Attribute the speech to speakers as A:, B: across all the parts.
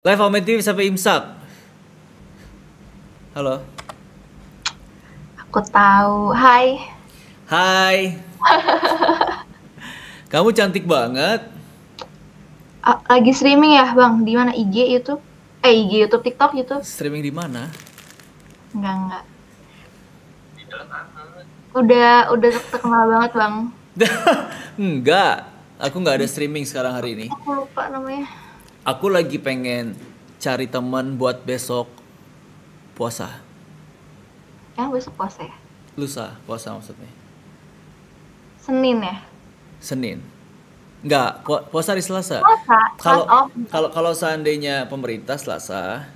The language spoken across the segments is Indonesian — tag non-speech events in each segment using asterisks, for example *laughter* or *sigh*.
A: Live on TV sampai imsak. Halo.
B: Aku tahu. Hai.
A: Hai. *laughs* Kamu cantik banget.
B: Lagi streaming ya, Bang? Di mana IG, YouTube? Eh, IG, YouTube, TikTok, YouTube.
A: Streaming di mana?
B: Enggak, enggak. Udah, udah terkenal banget, Bang.
A: *laughs* enggak. Aku enggak ada streaming sekarang hari ini. Aku
B: lupa namanya
A: aku lagi pengen cari teman buat besok puasa.
B: Ya besok puasa ya?
A: Lusa puasa maksudnya. Senin ya? Senin. Enggak, puasa hari Selasa. Kalau oh. kalau kalau seandainya pemerintah Selasa,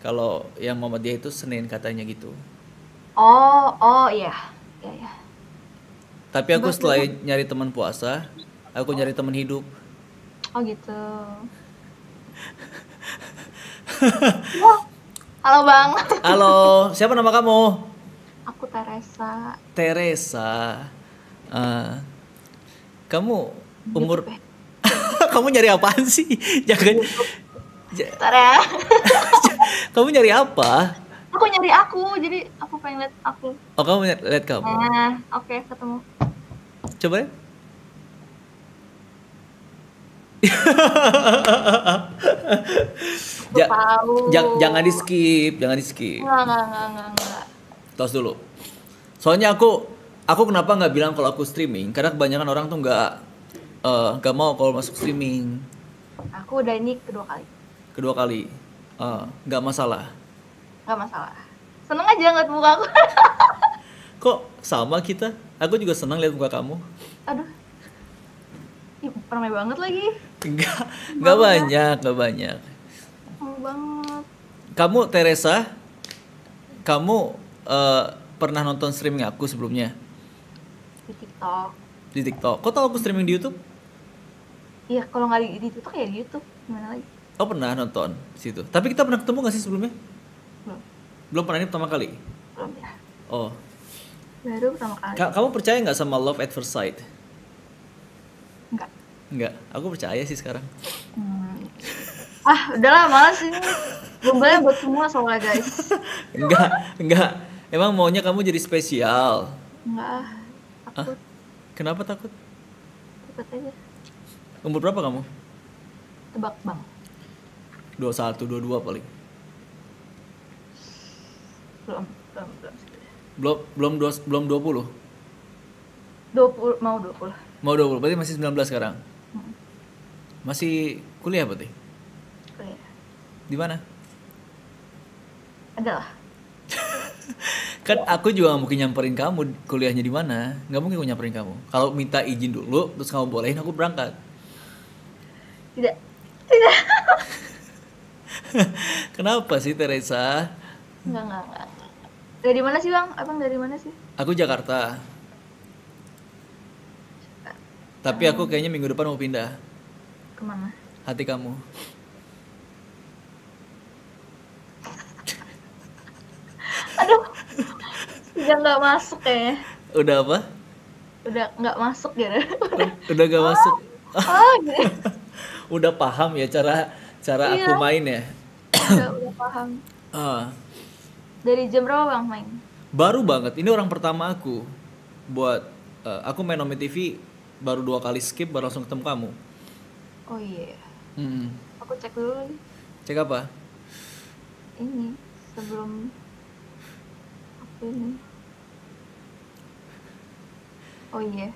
A: kalau yang Muhammadiyah itu Senin katanya gitu.
B: Oh, oh iya. Iya, iya.
A: Tapi aku setelah nyari teman puasa, aku nyari teman hidup.
B: Oh gitu halo Bang. Halo,
A: siapa nama kamu?
B: Aku Teresa.
A: Teresa. Uh, kamu umur ya? *laughs* Kamu nyari apaan sih? Jangan
B: Bentar ya.
A: *laughs* kamu nyari apa?
B: Aku nyari aku, jadi aku pengen lihat aku.
A: Oh, kamu lihat kamu.
B: Nah, oke, okay, ketemu.
A: Coba ya. *laughs* ja ja jangan di skip, jangan di skip.
B: Nggak, nggak, nggak,
A: Tos dulu. Soalnya aku aku kenapa nggak bilang kalau aku streaming? Karena kebanyakan orang tuh nggak eh, nggak uh, gak mau kalau masuk streaming.
B: Aku udah ini kedua kali.
A: Kedua kali. Eh, nggak masalah.
B: Nggak masalah. Seneng aja ngeliat muka aku.
A: *laughs* Kok sama kita? Aku juga senang lihat muka kamu.
B: Aduh, Ih, ramai banget lagi.
A: Enggak, enggak banyak, enggak banyak.
B: Ramai banget.
A: Kamu Teresa? Kamu uh, pernah nonton streaming aku sebelumnya?
B: Di TikTok.
A: Di TikTok. Kok tau aku streaming di YouTube?
B: Iya, kalau nggak di, di TikTok ya di YouTube. Gimana lagi?
A: Oh pernah nonton situ. Tapi kita pernah ketemu nggak sih sebelumnya? Belum. Belum pernah ini pertama kali? Belum ya. Oh.
B: Baru pertama kali. Ka
A: kamu percaya nggak sama love at first sight? Enggak, aku percaya sih sekarang.
B: Hmm. Ah, udahlah malas ini. Bumbanya buat semua soalnya guys.
A: enggak, enggak. Emang maunya kamu jadi spesial? Enggak, ah, ah, takut. Ah, Kenapa takut? Takut aja. Umur berapa kamu? Tebak bang. 21, 22 paling.
B: Belum, belum, belum.
A: Belum, belum, dua, belum 20? 20, mau 20. Mau 20, berarti masih 19 sekarang? Masih kuliah berarti? Kuliah. Di mana?
B: Adalah. *laughs*
A: kan aku juga mungkin nyamperin kamu kuliahnya di mana. Nggak mungkin aku nyamperin kamu. Kalau minta izin dulu, terus kamu bolehin aku berangkat.
B: Tidak. Tidak.
A: *laughs* Kenapa sih Teresa?
B: Enggak, enggak, enggak. Dari mana sih, Bang? Abang dari mana sih?
A: Aku Jakarta. Tapi aku kayaknya minggu depan mau pindah kemana hati kamu
B: aduh udah nggak masuk ya udah apa udah nggak masuk ya
A: udah, udah gak oh, masuk
B: oh, gitu.
A: *laughs* udah paham ya cara cara iya. aku main ya
B: udah, udah paham uh. *clears throat* dari jam berapa bang main
A: baru banget ini orang pertama aku buat uh, aku main Omi TV baru dua kali skip baru langsung ketemu kamu oh iya hmm.
B: aku cek dulu nih cek apa ini sebelum apa ini oh iya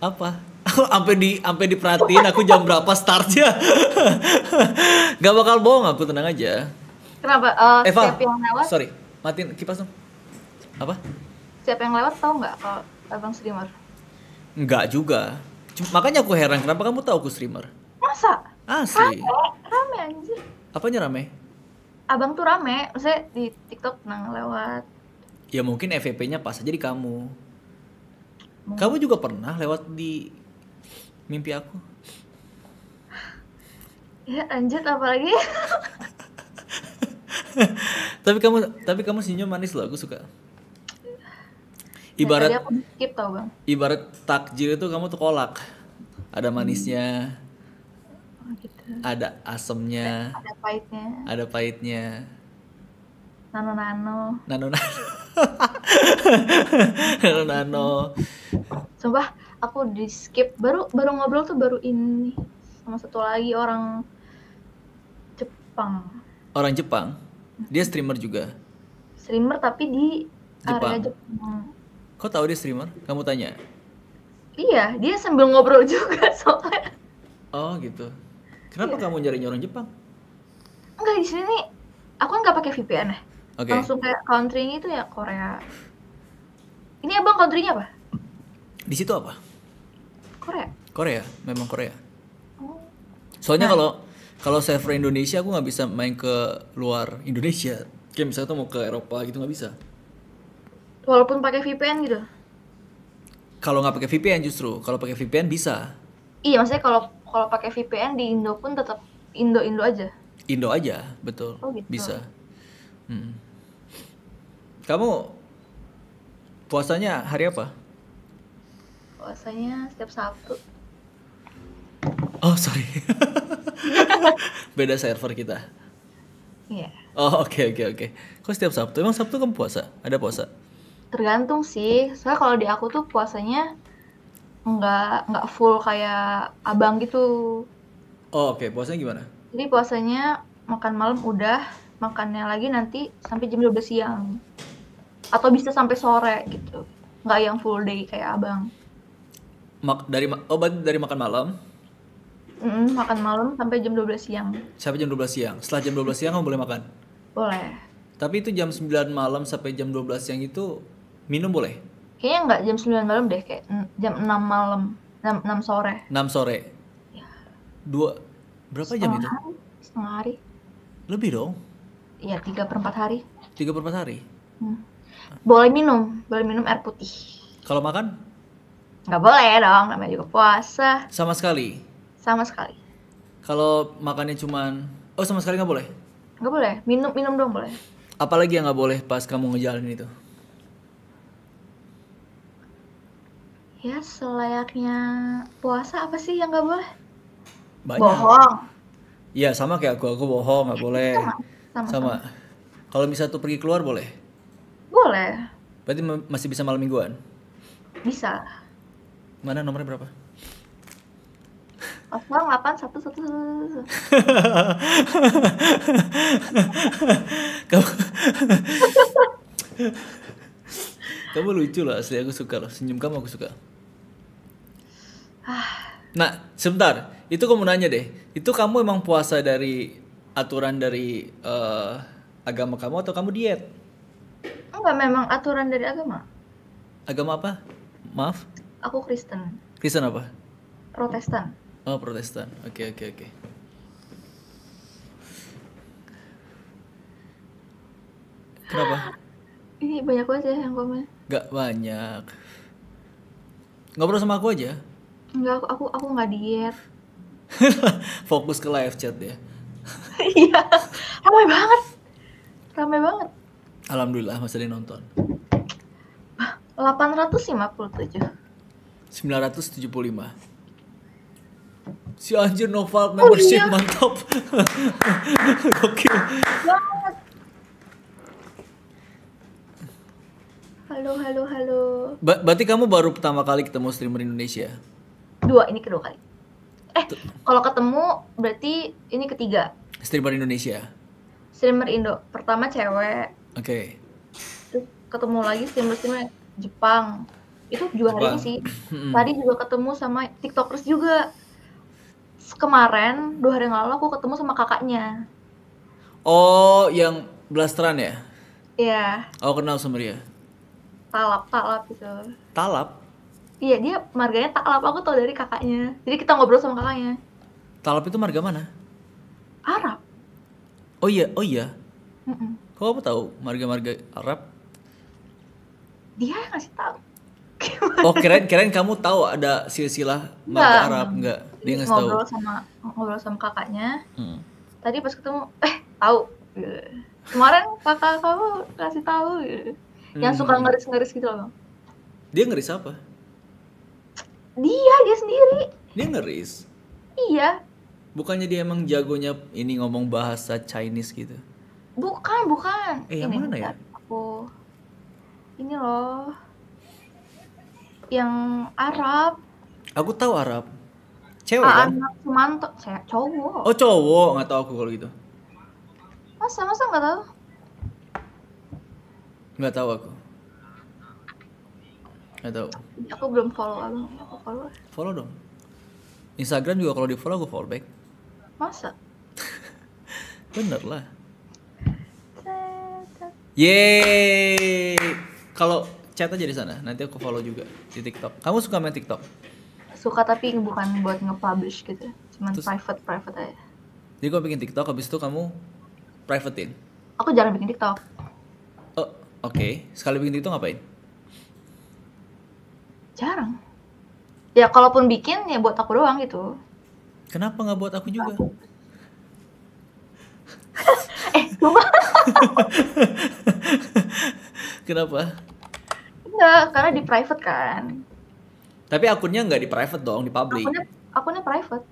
A: apa *laughs* sampai di sampai diperhatiin aku jam berapa startnya *laughs* Gak bakal bohong aku tenang aja
B: kenapa uh, Eva siapa yang lewat
A: sorry matiin kipas dong apa
B: siapa yang lewat tau nggak kalau abang streamer
A: nggak juga Cuma, makanya aku heran kenapa kamu tahu aku streamer Masa? Asli. Rame,
B: rame anjir. Apanya rame? Abang tuh rame, maksudnya di TikTok nang lewat.
A: Ya mungkin FVP-nya pas aja di kamu. Mungkin. Kamu juga pernah lewat di mimpi aku?
B: Ya lanjut apalagi?
A: *laughs* tapi kamu tapi kamu senyum manis loh, aku suka ibarat ya, skip tau bang ibarat takjil itu kamu tuh kolak ada manisnya ada asemnya ada pahitnya ada pahitnya
B: nano nano *laughs* nano nano
A: nano nano
B: coba aku di skip baru baru ngobrol tuh baru ini sama satu lagi orang Jepang
A: orang Jepang dia streamer juga
B: streamer tapi di Jepang. area Jepang
A: kok tahu dia streamer kamu tanya
B: iya dia sambil ngobrol *laughs* juga soalnya
A: oh gitu Kenapa yeah. kamu nyarinya orang Jepang?
B: Enggak di sini nih. aku nggak pakai VPN ya. Okay. Langsung ke country nya itu ya Korea. Ini abang country-nya apa? Di situ apa? Korea.
A: Korea, memang Korea. Oh. Soalnya nah. kalau kalau server Indonesia aku nggak bisa main ke luar Indonesia. Kayak misalnya tuh mau ke Eropa gitu nggak bisa.
B: Walaupun pakai VPN gitu.
A: Kalau nggak pakai VPN justru, kalau pakai VPN bisa.
B: Iya, maksudnya kalau kalau pakai VPN di Indo pun tetap Indo Indo aja
A: Indo aja betul oh, gitu. bisa hmm. kamu puasanya hari apa
B: puasanya setiap Sabtu oh
A: sorry *laughs* beda server kita iya yeah. oh oke okay, oke okay, oke okay. kok setiap Sabtu emang Sabtu kamu puasa ada puasa
B: tergantung sih soalnya kalau di aku tuh puasanya nggak nggak full kayak abang gitu.
A: Oh oke, okay. puasanya gimana?
B: Jadi puasanya makan malam udah, makannya lagi nanti sampai jam 12 siang. Atau bisa sampai sore gitu. Nggak yang full day kayak abang.
A: Mak dari oh dari makan malam?
B: Mm, makan malam sampai jam 12 siang.
A: Sampai jam 12 siang. Setelah jam 12 siang kamu boleh makan? Boleh. Tapi itu jam 9 malam sampai jam 12 siang itu minum boleh?
B: kayaknya nggak jam 9 malam deh kayak jam 6 malam 6, 6 sore
A: 6 sore iya. dua berapa setengah jam itu hari, setengah hari lebih dong
B: Iya tiga perempat hari
A: tiga perempat hari
B: hmm. boleh minum boleh minum air putih
A: kalau makan nggak boleh
B: dong namanya juga puasa
A: sama sekali sama sekali kalau makannya cuma, oh sama sekali nggak boleh
B: nggak boleh minum minum dong boleh
A: apalagi yang nggak boleh pas kamu ngejalanin itu
B: ya selayaknya puasa apa sih yang nggak boleh
A: Banyak. bohong ya sama kayak aku aku bohong nggak boleh sama sama, sama. kalau misalnya tuh pergi keluar boleh boleh berarti masih bisa malam mingguan bisa mana nomornya berapa
B: Oh, delapan satu satu
A: kamu kamu lucu lah asli aku suka loh senyum kamu aku suka nah sebentar itu kamu nanya deh itu kamu emang puasa dari aturan dari uh, agama kamu atau kamu diet
B: enggak memang aturan dari agama
A: agama apa maaf
B: aku Kristen Kristen apa Protestan
A: oh Protestan oke okay, oke okay, oke okay. Kenapa?
B: Ini banyak aja ya yang komen.
A: Gak banyak. Ngobrol sama aku aja.
B: Enggak, aku aku aku nggak diet.
A: *laughs* Fokus ke live chat ya. *laughs*
B: Iya, ramai banget, ramai banget.
A: Alhamdulillah masih ada yang nonton.
B: 857.
A: 975. Si anjir Noval oh, membership oh, iya. mantap. *laughs* oke
B: Halo, halo, halo.
A: Ba berarti kamu baru pertama kali ketemu streamer Indonesia?
B: kedua ini kedua kali eh kalau ketemu berarti ini ketiga
A: streamer Indonesia
B: streamer Indo pertama cewek oke okay. terus ketemu lagi streamer streamer Jepang itu juga hari ini sih
A: hmm. tadi
B: juga ketemu sama tiktokers juga kemarin dua hari yang lalu aku ketemu sama kakaknya
A: oh yang blasteran ya Iya. Yeah. Oh kenal sama dia?
B: Talap, talap gitu. Talap? Iya dia marganya taklap aku tau dari kakaknya. Jadi kita ngobrol sama kakaknya.
A: Taklap itu marga mana? Arab. Oh iya oh iya. Mm -mm. Kok apa tahu marga-marga Arab?
B: Dia yang ngasih tau.
A: *laughs* Oh keren keren kamu tau ada silsilah marga Nggak. Arab enggak? Dia ngasih tau. Ngobrol
B: sama ngobrol sama kakaknya. Hmm. Tadi pas ketemu eh tau. Kemarin kakak kamu ngasih tau. Hmm. Yang hmm. suka ngeris-ngeris gitu loh.
A: Dia ngeris apa?
B: Dia, dia sendiri.
A: Dia ngeris. Iya. Bukannya dia emang jagonya ini ngomong bahasa Chinese gitu?
B: Bukan, bukan. Eh, yang ini, mana ya? Aku ini loh yang Arab.
A: Aku tahu Arab. Cewek ah, kan? untuk
B: Sumanto, cowok. Oh
A: cowok, nggak tahu aku kalau gitu.
B: Masa masa nggak tahu?
A: Nggak tahu aku. Gak tau.
B: Aku belum follow abang. Aku follow.
A: Follow dong. Instagram juga kalau di follow gue follow back. Masa? *laughs* Bener lah. Yeay. Kalau chat aja di sana, nanti aku follow juga di TikTok. Kamu suka main TikTok?
B: Suka tapi bukan buat nge-publish gitu. Cuman Terus, private private aja.
A: Jadi kamu bikin TikTok habis itu kamu privatein?
B: Aku jarang bikin TikTok.
A: Oh, oke. Okay. Sekali bikin TikTok ngapain?
B: jarang ya kalaupun bikin ya buat aku doang gitu
A: kenapa nggak buat aku juga *laughs* eh cuma *laughs* kenapa
B: enggak karena di private kan
A: tapi akunnya nggak di private dong di public akunnya
B: akunnya private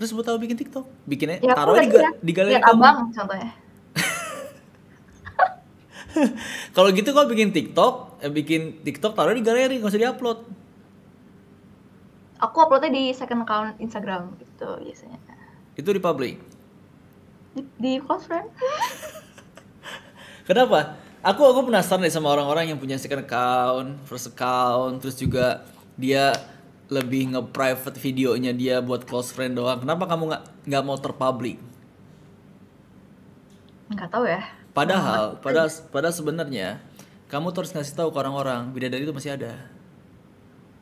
B: terus buat tahu bikin tiktok
A: bikinnya ya, taruh di, ga, di galeri ya, kamu abang contohnya *laughs* kalau gitu kau bikin tiktok eh, bikin TikTok taruh di galeri nggak usah diupload
B: aku uploadnya di second account Instagram
A: gitu biasanya itu di public
B: di, di close friend
A: *laughs* kenapa aku aku penasaran deh sama orang-orang yang punya second account first account terus juga dia lebih nge-private videonya dia buat close friend doang kenapa kamu nggak nggak mau terpublic nggak tahu ya padahal pada pada sebenarnya kamu terus ngasih tahu ke orang-orang beda dari itu masih ada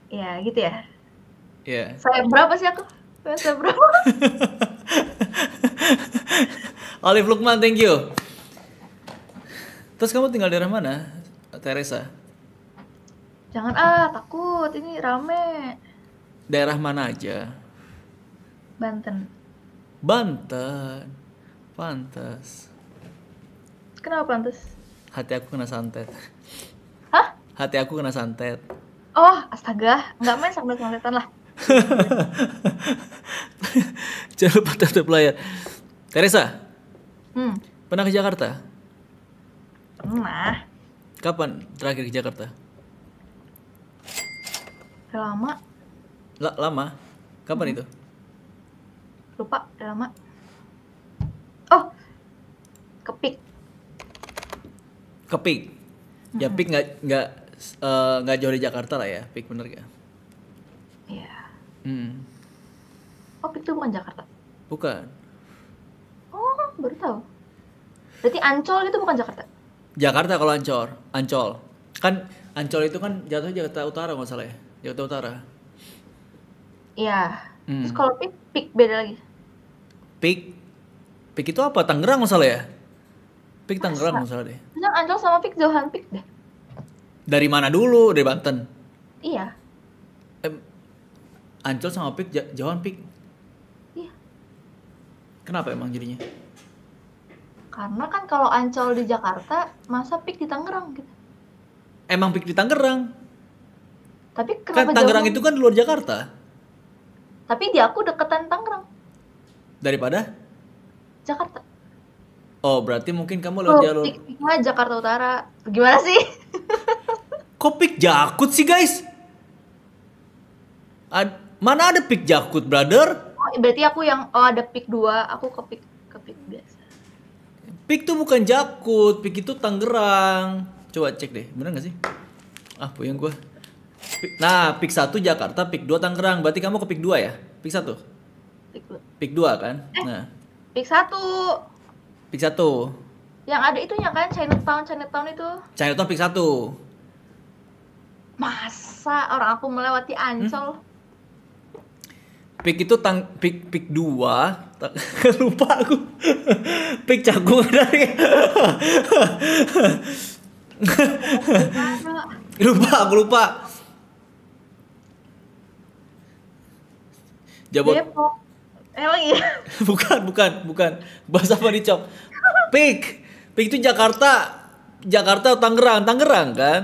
B: ya gitu ya ya yeah. saya berapa sih aku saya berapa
A: Olive *laughs* Lukman thank you terus kamu tinggal di daerah mana Teresa
B: jangan ah takut ini rame
A: daerah mana aja Banten Banten pantas
B: kenapa pantas
A: hati aku kena santet hah hati aku kena santet
B: oh astaga nggak main sambil santetan lah *laughs*
A: jangan lupa tutup layar Teresa hmm. pernah ke Jakarta
B: pernah
A: kapan terakhir ke Jakarta lama L lama kapan hmm. itu
B: lupa lama oh kepik
A: ke Hmm. Ya Pik nggak nggak eh, nggak uh, jauh dari Jakarta lah ya, Pik bener gak? Iya. Hmm.
B: Oh Pik itu bukan Jakarta? Bukan. Oh baru tahu. Berarti Ancol itu bukan Jakarta?
A: Jakarta kalau Ancol, Ancol. Kan Ancol itu kan jatuh Jakarta Utara nggak salah ya? Jakarta Utara. Iya. Hmm. Terus kalau
B: Pik, Pik beda lagi.
A: Pik, Pik itu apa? Tangerang nggak salah ya? Pik Tangerang misalnya deh.
B: Ancol sama Pik Johan Pik deh.
A: Dari mana dulu? Dari Banten. Iya. Eh, Ancol sama Pik Johan Pik. Iya. Kenapa emang jadinya?
B: Karena kan kalau Ancol di Jakarta, masa Pik di Tangerang gitu.
A: Emang Pik di Tangerang.
B: Tapi kan kenapa kan Tangerang itu kan di
A: luar Jakarta.
B: Tapi di aku deketan Tangerang. Daripada? Jakarta.
A: Oh, berarti mungkin kamu lewat oh, jalur Pik
B: Jakarta Utara. Gimana sih? *laughs*
A: Kopik Jakut sih, guys? Ad... mana ada Pik Jakut, brother?
B: Oh, berarti aku yang oh ada Pik 2, aku ke Pik
A: biasa. Pik tuh bukan Jakut, Pik itu Tangerang. Coba cek deh, bener gak sih? Ah, puyeng gue Nah, Pik 1 Jakarta, Pik 2 Tangerang. Berarti kamu ke Pik 2 ya? Pik 1. Pik 2. Pik 2 kan? Eh, nah.
B: Pik 1.
A: Pik satu.
B: Yang ada itunya kan Chinatown, Chinatown itu.
A: Chinatown Pik satu.
B: Masa orang aku melewati Ancol. Hmm?
A: Pik itu tang pik pik dua *laughs* lupa aku pik jagung dari *laughs* lupa aku lupa Jabot Depok Emang iya? *laughs* bukan, bukan, bukan. Bahasa apa Cok? Pik. Pik itu Jakarta. Jakarta Tangerang, Tangerang kan?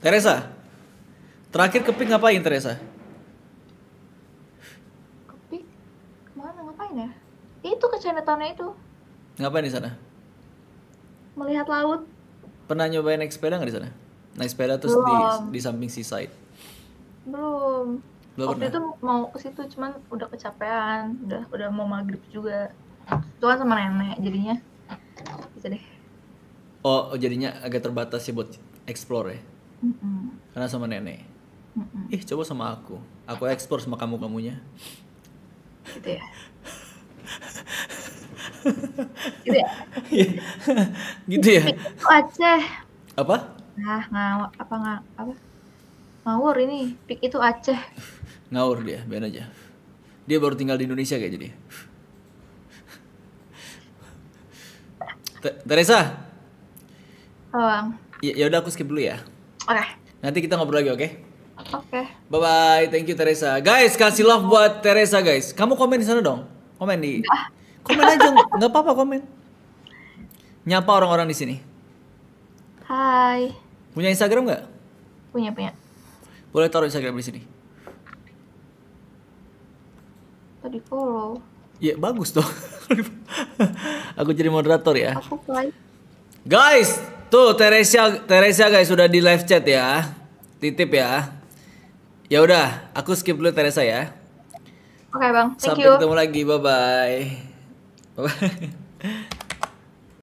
A: Teresa. Terakhir ke Pink ngapain Teresa?
B: Ke Pink? Kemana ngapain ya? Itu ke Chinatown itu. Ngapain di sana? Melihat laut.
A: Pernah nyobain naik sepeda nggak di sana? Naik sepeda terus di, di samping seaside.
B: Belum. Belum Waktu itu mau ke situ cuman udah kecapean, udah udah mau maghrib juga. Itu kan sama nenek jadinya. Bisa deh.
A: Oh, oh jadinya agak terbatas sih ya buat explore ya. Mm -mm. Karena sama nenek. Mm -mm. Ih, coba sama aku. Aku explore sama kamu-kamunya.
B: Gitu ya. *laughs* gitu ya? Iya. gitu ya? Aceh. Apa? Nah, nggak apa nggak apa? ngawur ini pik itu Aceh
A: *laughs* ngawur dia biar aja dia baru tinggal di Indonesia kayak jadi *laughs* Teresa Awang ya, ya udah aku skip dulu ya oke okay. nanti kita ngobrol lagi oke okay? oke okay. bye bye thank you Teresa guys kasih love buat Teresa guys kamu komen di sana dong komen di komen aja nggak *laughs* apa-apa komen nyapa orang-orang di sini
B: hai
A: punya Instagram nggak punya punya boleh taruh Instagram di sini.
B: Tadi follow.
A: Ya bagus tuh. *laughs* aku jadi moderator ya. Aku play. Guys, tuh Teresa, Teresa guys sudah di live chat ya. Titip ya. Ya udah, aku skip dulu Teresa ya.
B: Oke, okay, Bang. Thank Sampai you. ketemu
A: lagi. Bye bye. Bye bye. *laughs*